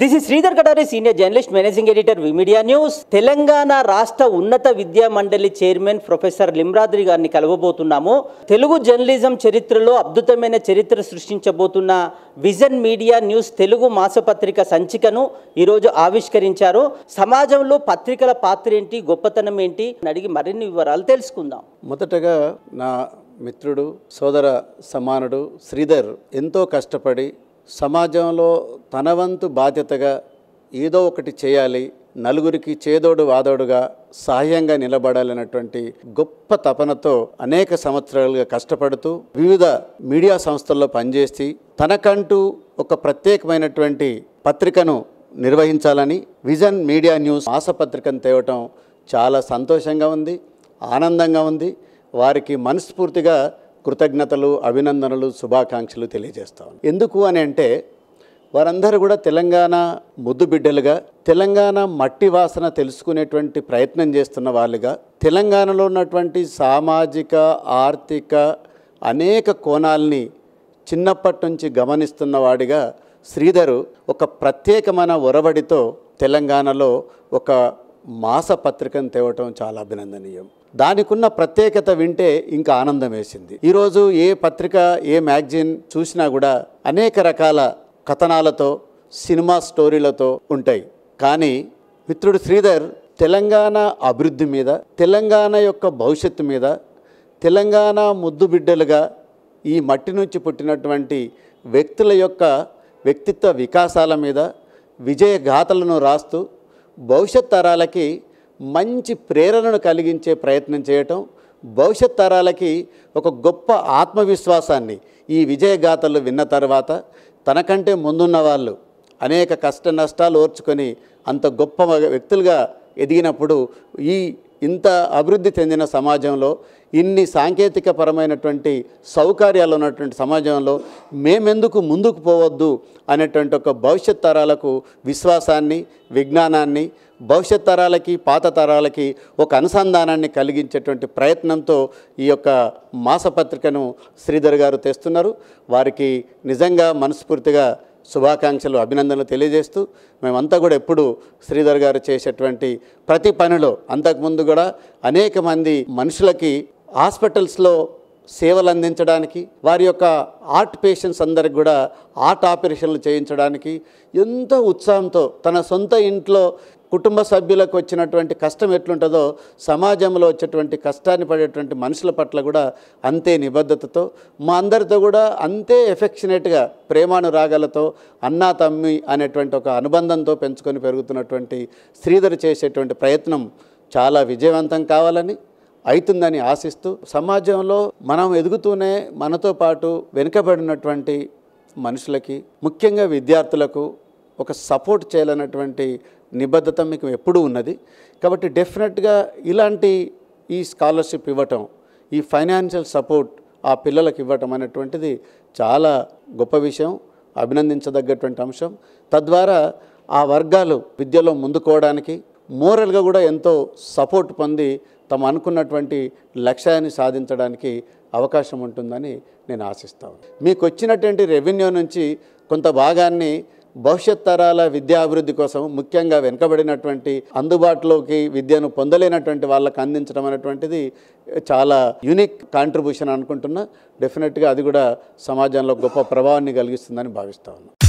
this is Sridhar Katari senior journalist managing editor media news Telangana రాష్ట్ర ఉన్నత విద్యా మండలి చైర్మన్ ప్రొఫెసర్ లింబ్రాద్రి గారిని కలవబోతున్నాము తెలుగు జర్నలిజం చరిత్రలో అద్భుతమైన చరిత్ర సృష్టించబోతున్న విజన్ మీడియా న్యూస్ తెలుగు మాసపత్రిక సంచికను ఈరోజు ఆవిష్కరించారు సమాజంలో పత్రికల పాత్ర ఏంటి గొప్పతనం ఏంటి అడిగి మరిన్ని వివరాలు తెలుసుకుందాం మొదటగా నా మిత్రుడు సోదర సమానుడు శ్రీధర్ ఎంతో కష్టపడి సమాజంలో తన వంతు బాధ్యతగా ఏదో ఒకటి చేయాలి నలుగురికి చేదోడు వాదోడుగా సహాయంగా నిలబడాలన్నటువంటి గొప్ప తపనతో అనేక సంవత్సరాలుగా కష్టపడుతూ వివిధ మీడియా సంస్థల్లో పనిచేసి తనకంటూ ఒక ప్రత్యేకమైనటువంటి పత్రికను నిర్వహించాలని విజన్ మీడియా న్యూస్ మాసపత్రికను తేవటం చాలా సంతోషంగా ఉంది ఆనందంగా ఉంది వారికి మనస్ఫూర్తిగా కృతజ్ఞతలు అభినందనలు శుభాకాంక్షలు తెలియజేస్తాను ఎందుకు అని అంటే వారందరూ కూడా తెలంగాణ ముద్దు బిడ్డలుగా తెలంగాణ మట్టి వాసన తెలుసుకునేటువంటి ప్రయత్నం చేస్తున్న వాళ్ళుగా తెలంగాణలో ఉన్నటువంటి సామాజిక ఆర్థిక అనేక కోణాలని చిన్నప్పటి నుంచి గమనిస్తున్న వాడిగా శ్రీధరు ఒక ప్రత్యేకమైన ఒరవడితో తెలంగాణలో ఒక మాసపత్రికను తేవటం చాలా అభినందనీయం దానికున్న ప్రత్యేకత వింటే ఇంకా ఆనందం వేసింది ఈరోజు ఏ పత్రిక ఏ మ్యాగజైన్ చూసినా కూడా అనేక రకాల కథనాలతో సినిమా స్టోరీలతో ఉంటాయి కానీ మిత్రుడు శ్రీధర్ తెలంగాణ అభివృద్ధి మీద తెలంగాణ యొక్క భవిష్యత్తు మీద తెలంగాణ ముద్దు బిడ్డలుగా ఈ మట్టి నుంచి పుట్టినటువంటి వ్యక్తుల యొక్క వ్యక్తిత్వ వికాసాల మీద విజయ గాథలను రాస్తూ భవిష్యత్ తరాలకి మంచి ప్రేరణను కలిగించే ప్రయత్నం చేయటం భవిష్యత్ తరాలకి ఒక గొప్ప ఆత్మవిశ్వాసాన్ని ఈ విజయగాథలు విన్న తర్వాత తనకంటే ముందున్న వాళ్ళు అనేక కష్ట నష్టాలు ఓర్చుకొని అంత గొప్ప వ్యక్తులుగా ఎదిగినప్పుడు ఈ ఇంత అభివృద్ధి చెందిన సమాజంలో ఇన్ని సాంకేతిక పరమైనటువంటి సౌకర్యాలు ఉన్నటువంటి సమాజంలో మేమెందుకు ముందుకు పోవద్దు అనేటువంటి ఒక భవిష్యత్ తరాలకు విశ్వాసాన్ని విజ్ఞానాన్ని భవిష్యత్ తరాలకి పాత తరాలకి ఒక అనుసంధానాన్ని కలిగించేటువంటి ప్రయత్నంతో ఈ యొక్క మాసపత్రికను శ్రీధర్ గారు తెస్తున్నారు వారికి నిజంగా మనస్ఫూర్తిగా శుభాకాంక్షలు అభినందనలు తెలియజేస్తూ మేమంతా కూడా ఎప్పుడు శ్రీధర్ గారు చేసేటువంటి ప్రతి పనిలో అంతకుముందు కూడా అనేక మంది మనుషులకి హాస్పిటల్స్లో సేవలు అందించడానికి వారి యొక్క ఆర్ట్ పేషెంట్స్ అందరికి కూడా ఆర్ట్ ఆపరేషన్లు చేయించడానికి ఎంతో ఉత్సాహంతో తన సొంత ఇంట్లో కుటుంబ సభ్యులకు వచ్చినటువంటి కష్టం ఎట్లుంటుందో సమాజంలో వచ్చేటువంటి కష్టాన్ని పడేటువంటి మనుషుల పట్ల కూడా అంతే నిబద్ధతతో మా అందరితో కూడా అంతే ఎఫెక్షనేట్గా ప్రేమానురాగాలతో అన్నా తమ్మి అనేటువంటి ఒక అనుబంధంతో పెంచుకొని పెరుగుతున్నటువంటి శ్రీధర్ చేసేటువంటి ప్రయత్నం చాలా విజయవంతం కావాలని అవుతుందని ఆశిస్తూ సమాజంలో మనం ఎదుగుతూనే మనతో పాటు వెనుకబడినటువంటి మనుషులకి ముఖ్యంగా విద్యార్థులకు ఒక సపోర్ట్ చేయాలన్నటువంటి నిబద్ధత మీకు ఎప్పుడూ ఉన్నది కాబట్టి డెఫినెట్గా ఇలాంటి ఈ స్కాలర్షిప్ ఇవ్వటం ఈ ఫైనాన్షియల్ సపోర్ట్ ఆ పిల్లలకు ఇవ్వటం అనేటువంటిది చాలా గొప్ప విషయం అభినందించదగ్గటువంటి అంశం తద్వారా ఆ వర్గాలు విద్యలో ముందుకోవడానికి మోరల్గా కూడా ఎంతో సపోర్ట్ పొంది తమ అనుకున్నటువంటి లక్ష్యాన్ని సాధించడానికి అవకాశం ఉంటుందని నేను ఆశిస్తాను మీకు వచ్చినటువంటి రెవెన్యూ నుంచి కొంత భాగాన్ని భవిష్యత్ తరాల విద్యాభివృద్ధి కోసం ముఖ్యంగా వెనుకబడినటువంటి అందుబాటులోకి విద్యను పొందలేనటువంటి వాళ్ళకు అందించడం అనేటువంటిది చాలా యూనిక్ కాంట్రిబ్యూషన్ అనుకుంటున్నా డెఫినెట్గా అది కూడా సమాజంలో గొప్ప ప్రభావాన్ని కలిగిస్తుందని భావిస్తా ఉన్నాను